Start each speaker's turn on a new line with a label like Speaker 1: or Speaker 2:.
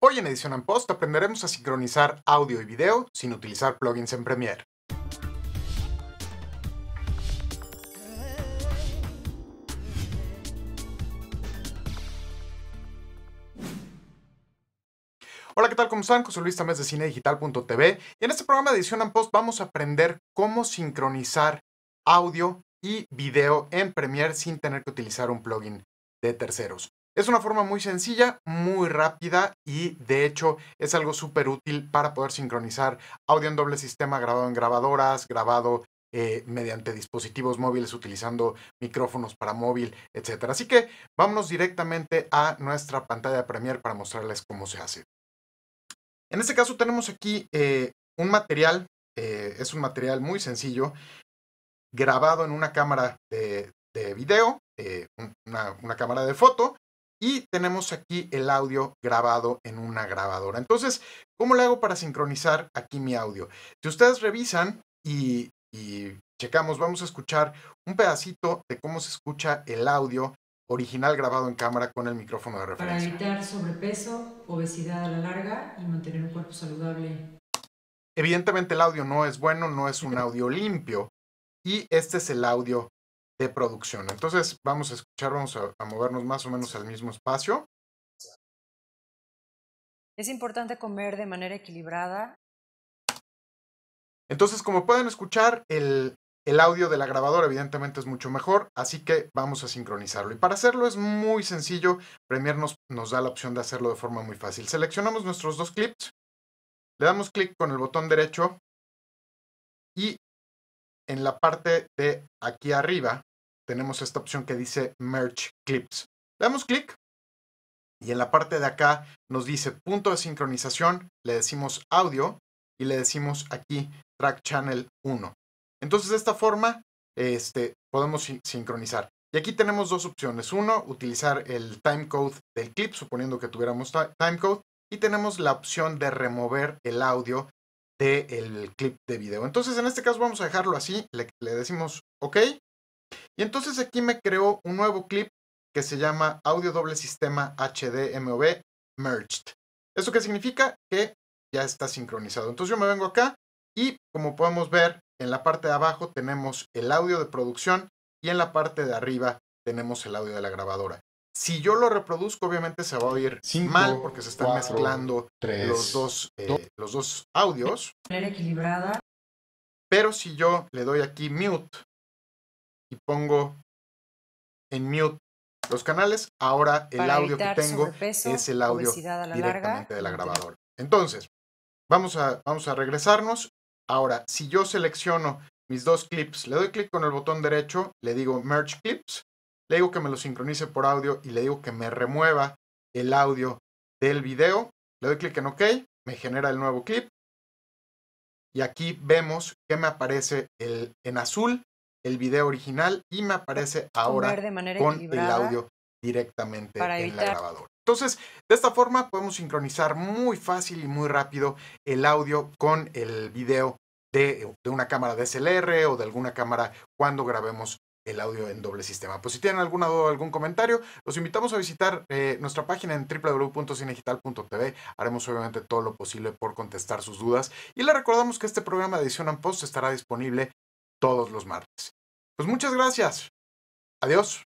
Speaker 1: Hoy en Edición en Post aprenderemos a sincronizar audio y video sin utilizar plugins en Premiere. Hola, ¿qué tal? ¿Cómo están? José Luis Tamés de cinedigital.tv y en este programa de edición en post vamos a aprender cómo sincronizar audio y video en Premiere sin tener que utilizar un plugin de terceros. Es una forma muy sencilla, muy rápida y de hecho es algo súper útil para poder sincronizar audio en doble sistema grabado en grabadoras, grabado eh, mediante dispositivos móviles utilizando micrófonos para móvil, etc. Así que vámonos directamente a nuestra pantalla de Premiere para mostrarles cómo se hace. En este caso tenemos aquí eh, un material, eh, es un material muy sencillo, grabado en una cámara de, video, una cámara de foto, y tenemos aquí el audio grabado en una grabadora. Entonces, ¿cómo le hago para sincronizar aquí mi audio? Si ustedes revisan y, checamos, vamos a escuchar un pedacito de cómo se escucha el audio original grabado en cámara con el micrófono de referencia. Para evitar sobrepeso, obesidad a la larga y mantener un cuerpo saludable. Evidentemente el audio no es bueno, no es un audio limpio y este es el audio de producción. Entonces vamos a escuchar, vamos a, movernos más o menos al mismo espacio. Es importante comer de manera equilibrada. Entonces, como pueden escuchar, el, audio de la grabadora evidentemente es mucho mejor, así que vamos a sincronizarlo. Y para hacerlo es muy sencillo, Premiere nos, nos da la opción de hacerlo de forma muy fácil. Seleccionamos nuestros dos clips, le damos clic con el botón derecho y en la parte de aquí arriba tenemos esta opción que dice Merge Clips. Le damos clic y en la parte de acá nos dice punto de sincronización, le decimos audio y le decimos aquí track channel 1. Entonces de esta forma este, podemos sincronizar. Y aquí tenemos dos opciones. Uno, utilizar el timecode del clip, suponiendo que tuviéramos timecode. Y tenemos la opción de remover el audio del clip de video. Entonces en este caso vamos a dejarlo así, le decimos OK y entonces aquí me creó un nuevo clip que se llama Audio Doble Sistema HDMOV Merged. ¿Eso qué significa? Que ya está sincronizado. Entonces yo me vengo acá y como podemos ver en la parte de abajo tenemos el audio de producción y en la parte de arriba tenemos el audio de la grabadora. Si yo lo reproduzco, obviamente se va a oír mal porque se están mezclando eh, los, dos, audios. Pero si yo le doy aquí mute y pongo en mute los canales, ahora el audio que tengo es el audio directamente de la grabadora. Entonces, vamos a, vamos a regresarnos. Ahora, si yo selecciono mis dos clips, le doy clic con el botón derecho, le digo Merge Clips, le digo que me lo sincronice por audio y le digo que me remueva el audio del video, le doy clic en OK, me genera el nuevo clip. Y aquí vemos que me aparece el, en azul el video original y me aparece ahora con el audio directamente en la grabadora. Entonces, de esta forma podemos sincronizar muy fácil y muy rápido el audio con el video de, una cámara DSLR o de alguna cámara cuando grabemos el audio en doble sistema. Pues si tienen alguna duda o algún comentario, los invitamos a visitar eh, nuestra página en www.cinegital.tv. Haremos obviamente todo lo posible por contestar sus dudas y les recordamos que este programa de edición en post estará disponible todos los martes. Pues muchas gracias. Adiós.